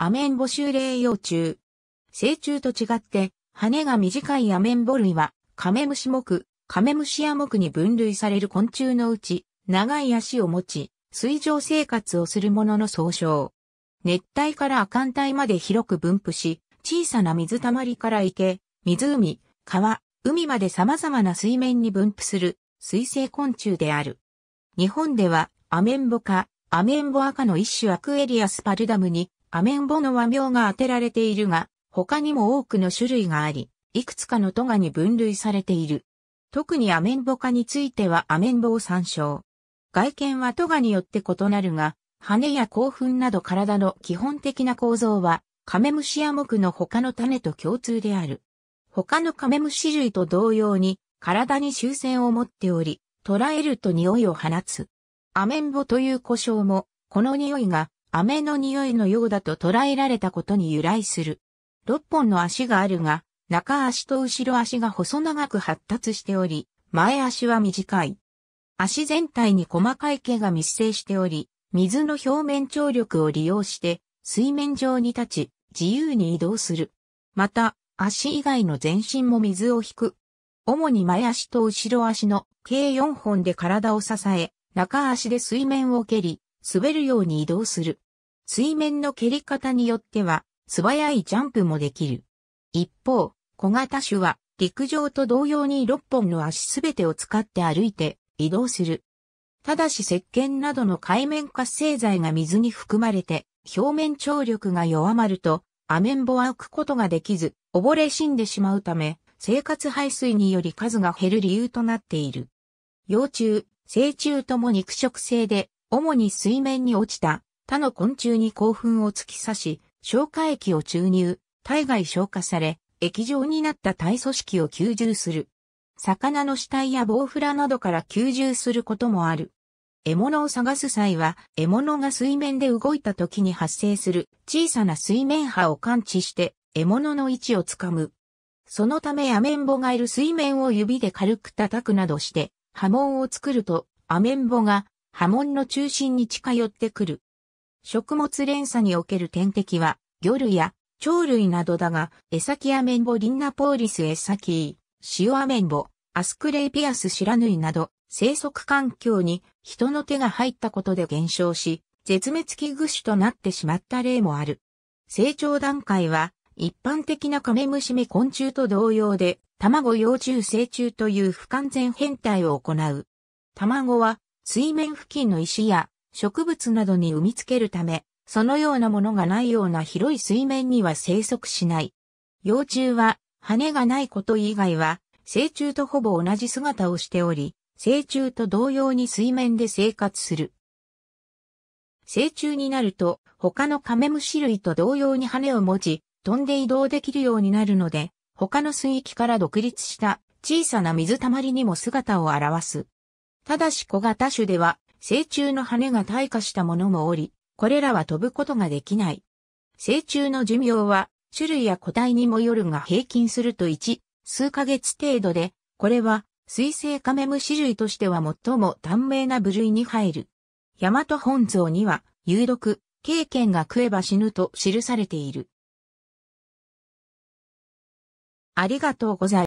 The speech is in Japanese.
アメンボ修霊幼虫。成虫と違って、羽が短いアメンボ類は、カメムシ目、カメムシア目に分類される昆虫のうち、長い足を持ち、水上生活をするものの総称。熱帯から亜寒帯まで広く分布し、小さな水たまりから池、湖、川、海まで様々な水面に分布する水生昆虫である。日本ではアメンボ科、アメンボ赤の一種アクエリアスパルダムにアメンボの和名が当てられているが、他にも多くの種類があり、いくつかのトガに分類されている。特にアメンボ科についてはアメンボを参照。外見はトガによって異なるが、羽や興奮など体の基本的な構造は、カメムシや木の他の種と共通である。他のカメムシ類と同様に、体に終戦を持っており、捕らえると匂いを放つ。アメンボという呼称も、この匂いが飴の匂いのようだと捉えられたことに由来する。6本の足があるが、中足と後ろ足が細長く発達しており、前足は短い。足全体に細かい毛が密生しており、水の表面張力を利用して水面上に立ち、自由に移動する。また、足以外の全身も水を引く。主に前足と後ろ足の計4本で体を支え、中足で水面を蹴り、滑るように移動する。水面の蹴り方によっては、素早いジャンプもできる。一方、小型種は、陸上と同様に6本の足すべてを使って歩いて移動する。ただし石鹸などの海面活性剤が水に含まれて、表面張力が弱まると、アメンボは浮くことができず、溺れ死んでしまうため、生活排水により数が減る理由となっている。幼虫、成虫とも肉食性で、主に水面に落ちた他の昆虫に興奮を突き刺し、消化液を注入、体外消化され、液状になった体組織を吸収する。魚の死体や棒フラなどから吸収することもある。獲物を探す際は、獲物が水面で動いた時に発生する小さな水面波を感知して獲物の位置をつかむ。そのためアメンボがいる水面を指で軽く叩くなどして波紋を作るとアメンボが波紋の中心に近寄ってくる。食物連鎖における天敵は、魚類や鳥類などだが、エサキアメンボリンナポーリスエサキー、シオアメンボ、アスクレイピアスシラヌイなど、生息環境に人の手が入ったことで減少し、絶滅危惧種となってしまった例もある。成長段階は、一般的なカメムシ目昆虫と同様で、卵幼虫成虫という不完全変態を行う。卵は水面付近の石や植物などに産みつけるため、そのようなものがないような広い水面には生息しない。幼虫は羽がないこと以外は、成虫とほぼ同じ姿をしており、成虫と同様に水面で生活する。成虫になると、他のカメムシ類と同様に羽を持ち、飛んで移動できるようになるので、他の水域から独立した小さな水たまりにも姿を現す。ただし小型種では、成虫の羽が退化したものもおり、これらは飛ぶことができない。成虫の寿命は、種類や個体にもよるが平均すると1、数ヶ月程度で、これは、水生カメムシ類としては最も短命な部類に入る。大和本草には、有毒、経験が食えば死ぬと記されている。ありがとうございます。